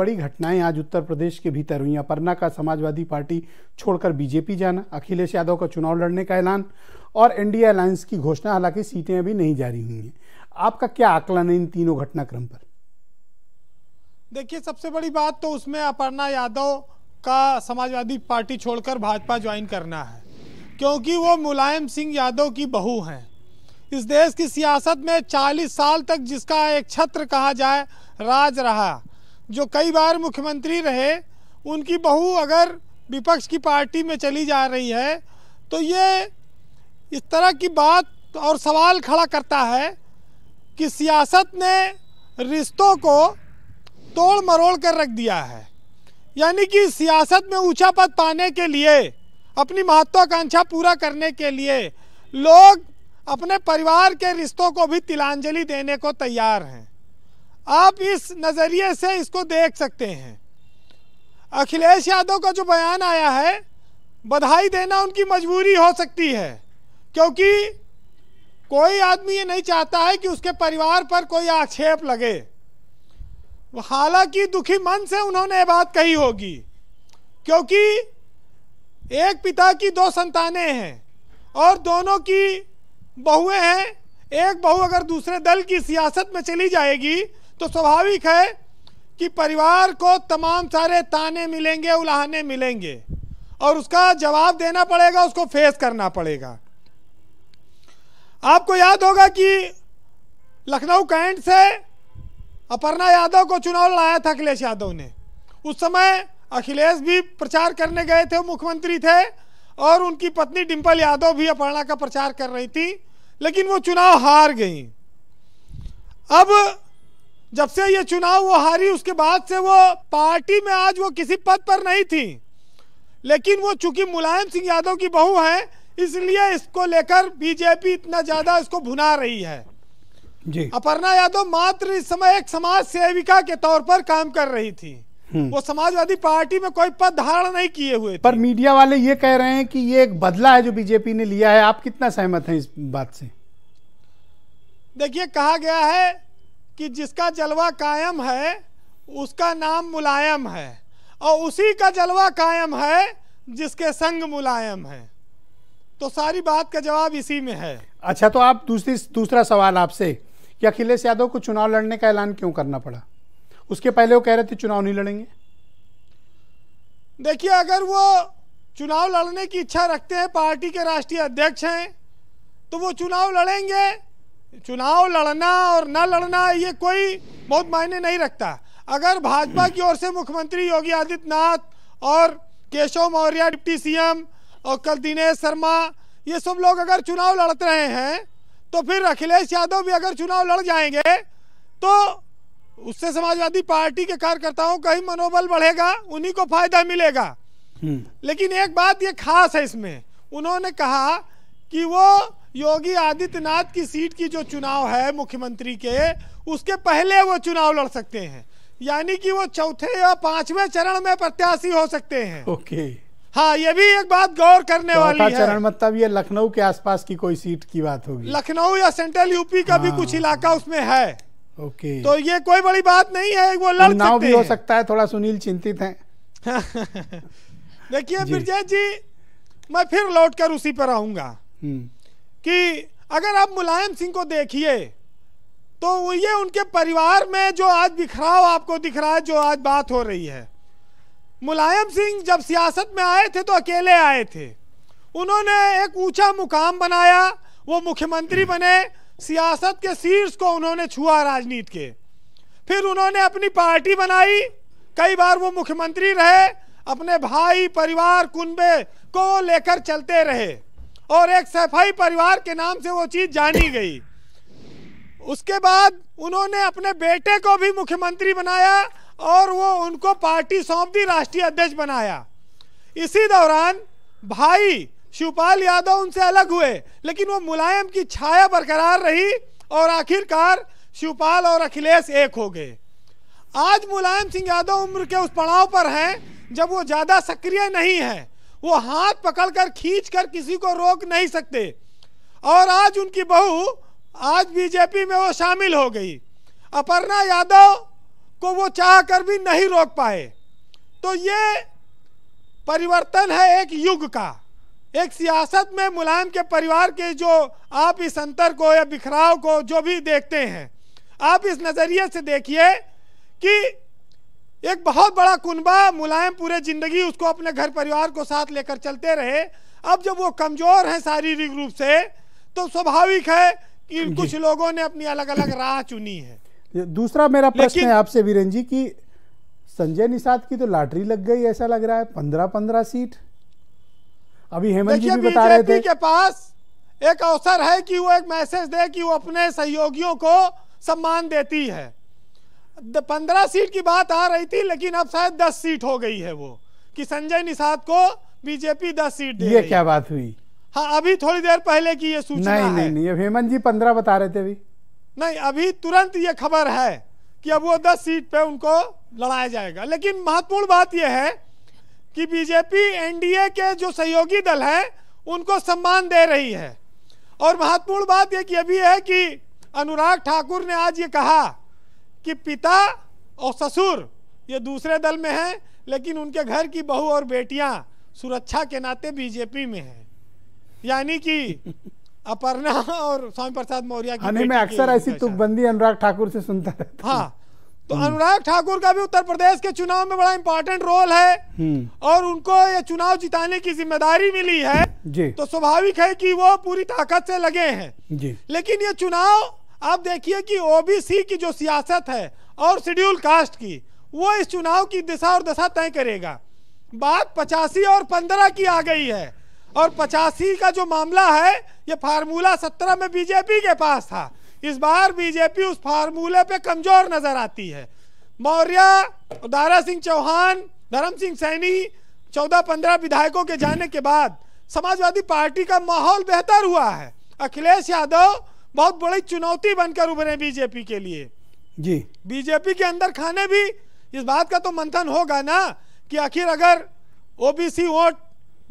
बड़ी घटनाएं आज उत्तर प्रदेश के भीतर हुई अपर्णा का समाजवादी पार्टी छोड़कर बीजेपी जाना अखिलेश यादव का चुनाव लड़ने का ऐलान और एनडीए अलायंस की घोषणा हालांकि सीटें अभी नहीं जारी हुई हैं आपका क्या आकलन है इन तीनों घटनाक्रम पर देखिए सबसे बड़ी बात तो उसमें अपर्णा यादव का समाजवादी पार्टी छोड़कर भाजपा ज्वाइन करना है क्योंकि वो मुलायम सिंह यादव की बहू हैं इस देश की सियासत में 40 साल तक जिसका एक छत्र कहा जाए राज रहा जो कई बार मुख्यमंत्री रहे उनकी बहू अगर विपक्ष की पार्टी में चली जा रही है तो ये इस तरह की बात और सवाल खड़ा करता है कि सियासत ने रिश्तों को तोड़ मरोड़ कर रख दिया है यानी कि सियासत में ऊंचा पद पाने के लिए अपनी महत्वाकांक्षा पूरा करने के लिए लोग अपने परिवार के रिश्तों को भी तिलांजलि देने को तैयार हैं आप इस नज़रिए से इसको देख सकते हैं अखिलेश यादव का जो बयान आया है बधाई देना उनकी मजबूरी हो सकती है क्योंकि कोई आदमी ये नहीं चाहता है कि उसके परिवार पर कोई आक्षेप लगे हालांकि दुखी मन से उन्होंने ये बात कही होगी क्योंकि एक पिता की दो संतानें हैं और दोनों की बहुएं हैं एक बहू अगर दूसरे दल की सियासत में चली जाएगी तो स्वाभाविक है कि परिवार को तमाम सारे ताने मिलेंगे उलाहने मिलेंगे और उसका जवाब देना पड़ेगा उसको फेस करना पड़ेगा आपको याद होगा कि लखनऊ कैंट से अपर्णा यादव को चुनाव लड़ाया था अखिलेश यादव ने उस समय अखिलेश भी प्रचार करने गए थे मुख्यमंत्री थे और उनकी पत्नी डिंपल यादव भी अपर्णा का प्रचार कर रही थी लेकिन वो चुनाव हार गई अब जब से ये चुनाव वो हारी उसके बाद से वो पार्टी में आज वो किसी पद पर नहीं थी लेकिन वो चूंकि मुलायम सिंह यादव की बहू है इसलिए इसको लेकर बीजेपी इतना ज्यादा इसको भुना रही है जी अपर्णा यादव मात्र इस समय एक समाज सेविका के तौर पर काम कर रही थी हम्म। वो समाजवादी पार्टी में कोई पद धारण नहीं किए हुए पर मीडिया वाले ये कह रहे हैं कि ये एक बदला है जो बीजेपी ने लिया है आप कितना सहमत हैं इस बात से देखिए कहा गया है कि जिसका जलवा कायम है उसका नाम मुलायम है और उसी का जलवा कायम है जिसके संग मुलायम है तो सारी बात का जवाब इसी में है अच्छा तो आप दूसरी दूसरा सवाल आपसे कि अखिलेश यादव को चुनाव लड़ने का ऐलान क्यों करना पड़ा उसके पहले वो कह रहे थे चुनाव नहीं लड़ेंगे देखिए अगर वो चुनाव लड़ने की इच्छा रखते हैं पार्टी के राष्ट्रीय अध्यक्ष हैं तो वो चुनाव लड़ेंगे चुनाव लड़ना और न लड़ना ये कोई बहुत मायने नहीं रखता अगर भाजपा की ओर से मुख्यमंत्री योगी आदित्यनाथ और केशव मौर्य डिप्टी सीएम और कल दिनेश शर्मा ये सब लोग अगर चुनाव लड़ रहे हैं तो फिर अखिलेश यादव भी अगर चुनाव लड़ जाएंगे तो उससे समाजवादी पार्टी के कार्यकर्ताओं का ही मनोबल बढ़ेगा उन्हीं को फायदा मिलेगा हम्म। लेकिन एक बात ये खास है इसमें उन्होंने कहा कि वो योगी आदित्यनाथ की सीट की जो चुनाव है मुख्यमंत्री के उसके पहले वो चुनाव लड़ सकते हैं यानी कि वो चौथे या पांचवें चरण में प्रत्याशी हो सकते हैं ओके हाँ ये भी एक बात गौर करने वाली है चरण मतलब ये लखनऊ के आसपास की कोई सीट की बात होगी लखनऊ या सेंट्रल यूपी का हाँ, भी कुछ हाँ। इलाका उसमें है ओके तो ये कोई बड़ी बात नहीं है वो लड़ सकते भी हो सकता है थोड़ा सुनील चिंतित है देखिए ब्रजेश जी मैं फिर लौट कर उसी पर आऊंगा हम्म। कि अगर आप मुलायम सिंह को देखिए तो ये उनके परिवार में जो आज बिखराव आपको दिख रहा है जो आज बात हो रही है मुलायम सिंह जब सियासत में आए थे तो अकेले आए थे उन्होंने एक ऊंचा मुकाम बनाया वो मुख्यमंत्री हम्म। बने सियासत के शीर्ष को उन्होंने छुआ राजनीति के फिर उन्होंने अपनी पार्टी बनाई कई बार वो मुख्यमंत्री रहे अपने भाई परिवार कुनबे को लेकर चलते रहे और एक सफाई परिवार के नाम से वो चीज़ जानी गई उसके बाद उन्होंने अपने बेटे को भी मुख्यमंत्री बनाया और वो उनको पार्टी सौंप दी राष्ट्रीय अध्यक्ष बनाया इसी दौरान भाई शिवपाल यादव उनसे अलग हुए लेकिन वो मुलायम की छाया बरकरार रही और आखिरकार शिवपाल और अखिलेश एक हो गए आज मुलायम सिंह यादव उम्र के उस पड़ाव पर हैं जब वो ज़्यादा सक्रिय नहीं है वो हाथ पकड़कर खींच कर किसी को रोक नहीं सकते और आज उनकी बहू आज बीजेपी में वो शामिल हो गई अपर्णा यादव को वो चाह कर भी नहीं रोक पाए तो ये परिवर्तन है एक युग का एक सियासत में मुलायम के परिवार के जो आप इस अंतर को या बिखराव को जो भी देखते हैं आप इस नज़रिए से देखिए कि एक बहुत बड़ा कुनबा मुलायम पूरे ज़िंदगी उसको अपने घर परिवार को साथ लेकर चलते रहे अब जब वो कमज़ोर हैं शारीरिक रूप से तो स्वाभाविक है कि कुछ लोगों ने अपनी अलग अलग राह चुनी है दूसरा मेरा प्रश्न है आपसे वीरेन जी की संजय निषाद की तो लॉटरी लग गई ऐसा लग रहा है पंद्रह पंद्रह सीट अभी हेमंत जी भी बता रहे थे के पास एक अवसर है कि वो एक मैसेज दे कि वो अपने सहयोगियों को सम्मान देती है पंद्रह सीट की बात आ रही थी लेकिन अब शायद दस सीट हो गई है वो कि संजय निषाद को बीजेपी दस सीट दे ये क्या बात हुई हाँ अभी थोड़ी देर पहले की ये सूचना नहीं, है नहीं नहीं अब हेमंत जी पंद्रह बता रहे थे अभी नहीं अभी तुरंत ये खबर है कि अब वो दस सीट पे उनको लड़ाया जाएगा लेकिन महत्वपूर्ण बात यह है कि बीजेपी एनडीए के जो सहयोगी दल है उनको सम्मान दे रही है और महत्वपूर्ण बात यह अभी है कि अनुराग ठाकुर ने आज ये कहा कि पिता और ससुर ये दूसरे दल में हैं लेकिन उनके घर की बहू और बेटियां सुरक्षा के नाते बीजेपी में हैं यानी कि अपर्णा और स्वामी प्रसाद मौर्य में हाँ, अक्सर ऐसी तुकबंदी अनुराग ठाकुर से सुनता है हाँ तो हम्म। अनुराग ठाकुर का भी उत्तर प्रदेश के चुनाव में बड़ा इम्पोर्टेंट रोल है हम्म। और उनको ये चुनाव जिताने की जिम्मेदारी मिली है जी। तो स्वाभाविक है कि वो पूरी ताकत से लगे हैं जी। लेकिन ये चुनाव आप देखिए कि ओबीसी की जो सियासत है और शेड्यूल कास्ट की वो इस चुनाव की दिशा और दशा तय करेगा बात पचासी और पंद्रह की आ गई है और पचासी का जो मामला है ये फार्मूला सत्रह में बीजेपी के पास था इस बार बीजेपी उस फार्मूले पे कमजोर नजर आती है मौर्य दारा सिंह चौहान धर्म सिंह सैनी चौदह पंद्रह विधायकों के जाने के बाद समाजवादी पार्टी का माहौल बेहतर हुआ है अखिलेश यादव बहुत बड़ी चुनौती बनकर उभरे बीजेपी के लिए जी बीजेपी के अंदर खाने भी इस बात का तो मंथन होगा ना कि आखिर अगर ओबीसी वोट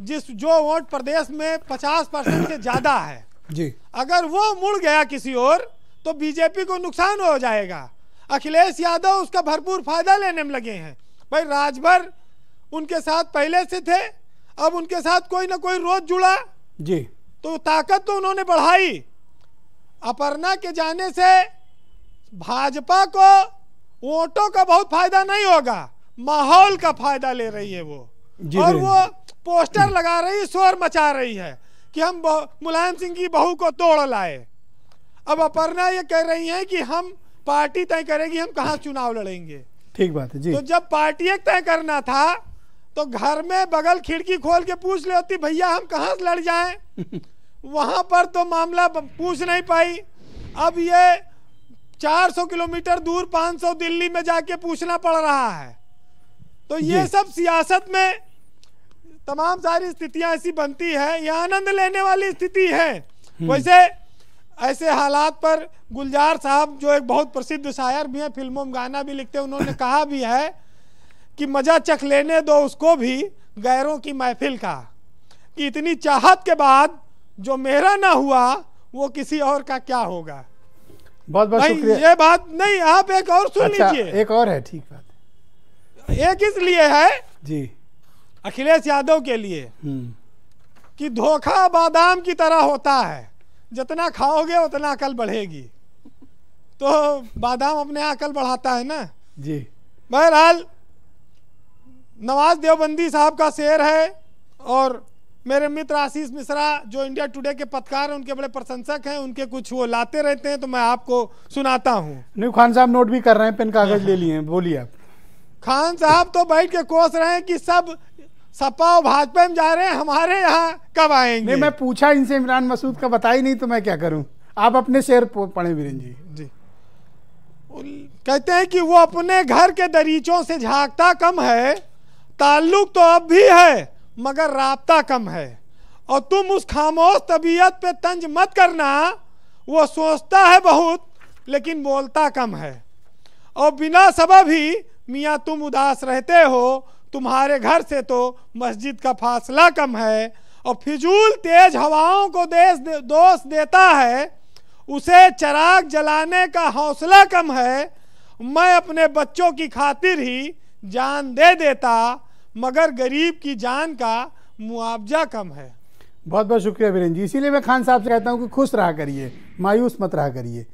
जिस जो वोट प्रदेश में 50 परसेंट से ज़्यादा है जी अगर वो मुड़ गया किसी और तो बीजेपी को नुकसान हो जाएगा अखिलेश यादव उसका भरपूर फायदा लेने में लगे हैं भाई राजभर उनके साथ पहले से थे अब उनके साथ कोई ना कोई रोज जुड़ा जी तो ताकत तो उन्होंने बढ़ाई अपर्णा के जाने से भाजपा को वोटों का बहुत फायदा नहीं होगा माहौल का फायदा ले रही है वो और वो पोस्टर लगा रही है शोर मचा रही है कि हम मुलायम सिंह की बहू को तोड़ लाए अब अपर्णा ये कह रही है कि हम पार्टी तय करेगी हम कहा चुनाव लड़ेंगे ठीक बात है जी तो जब पार्टी एक तय करना था तो घर में बगल खिड़की खोल के पूछ लेती भैया हम कहा से लड़ जाए वहाँ पर तो मामला पूछ नहीं पाई अब ये 400 किलोमीटर दूर 500 दिल्ली में जाके पूछना पड़ रहा है तो ये सब सियासत में तमाम सारी स्थितियां ऐसी बनती है ये आनंद लेने वाली स्थिति है हम्म। वैसे ऐसे हालात पर गुलजार साहब जो एक बहुत प्रसिद्ध शायर भी हैं फिल्मों में गाना भी लिखते हैं उन्होंने कहा भी है कि मज़ा चख लेने दो उसको भी गैरों की महफिल का कि इतनी चाहत के बाद जो मेरा ना हुआ वो किसी और का क्या होगा बहुत बहुत शुक्रिया ये बात नहीं आप एक और सुन अच्छा, लीजिए एक और है ठीक बात एक इसलिए है जी अखिलेश यादव के लिए हम्म। कि धोखा बादाम की तरह होता है जितना खाओगे उतना अकल बढ़ेगी तो बादाम अपने अकल बढ़ाता है ना जी बहरहाल नवाज देवबंदी साहब का शेर है और मेरे मित्र आशीष मिश्रा जो इंडिया टुडे के पत्रकार हैं उनके बड़े प्रशंसक हैं उनके कुछ वो लाते रहते हैं तो मैं आपको सुनाता हूँ नहीं खान साहब नोट भी कर रहे हैं पेन कागज ले लिए बोलिए आप खान साहब तो बैठ के कोस रहे हैं कि सब सपा और भाजपा में जा रहे हैं हमारे यहाँ कब आएंगे नहीं मैं पूछा इनसे इमरान मसूद का बताई नहीं तो मैं क्या करूँ आप अपने शेर पढ़े वीरेन जी जी कहते हैं कि वो अपने घर के दरीचों से झांकता कम है ताल्लुक तो अब भी है मगर रबता कम है और तुम उस खामोश तबीयत पे तंज मत करना वो सोचता है बहुत लेकिन बोलता कम है और बिना सबब ही मियाँ तुम उदास रहते हो तुम्हारे घर से तो मस्जिद का फासला कम है और फिजूल तेज हवाओं को देश दे, दोष देता है उसे चराग जलाने का हौसला कम है मैं अपने बच्चों की खातिर ही जान दे देता मगर गरीब की जान का मुआवजा कम है बहुत बहुत शुक्रिया वीरेन जी इसीलिए मैं खान साहब से कहता हूँ कि खुश रहा करिए मायूस मत रहा करिए